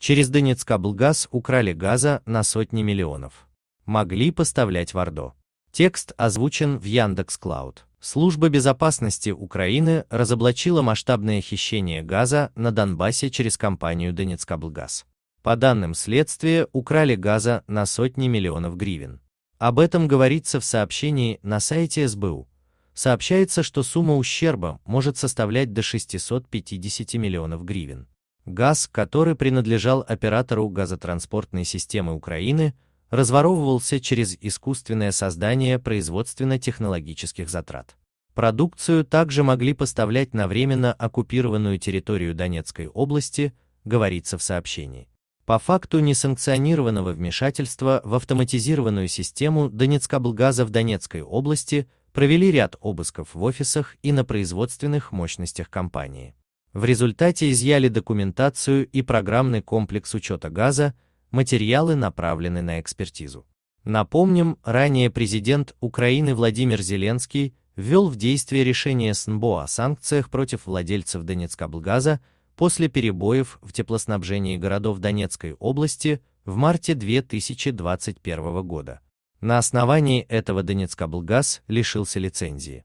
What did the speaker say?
Через Донецкаблгаз украли газа на сотни миллионов. Могли поставлять в Ордо. Текст озвучен в Яндекс.Клауд. Служба безопасности Украины разоблачила масштабное хищение газа на Донбассе через компанию Донецкаблгаз. По данным следствия, украли газа на сотни миллионов гривен. Об этом говорится в сообщении на сайте СБУ. Сообщается, что сумма ущерба может составлять до 650 миллионов гривен. Газ, который принадлежал оператору газотранспортной системы Украины, разворовывался через искусственное создание производственно-технологических затрат. Продукцию также могли поставлять на временно оккупированную территорию Донецкой области, говорится в сообщении. По факту несанкционированного вмешательства в автоматизированную систему Донецкоблгаза в Донецкой области провели ряд обысков в офисах и на производственных мощностях компании. В результате изъяли документацию и программный комплекс учета газа, материалы направлены на экспертизу. Напомним, ранее президент Украины Владимир Зеленский ввел в действие решение СНБО о санкциях против владельцев Донецкоблгаза после перебоев в теплоснабжении городов Донецкой области в марте 2021 года. На основании этого Донецкоблгаз лишился лицензии.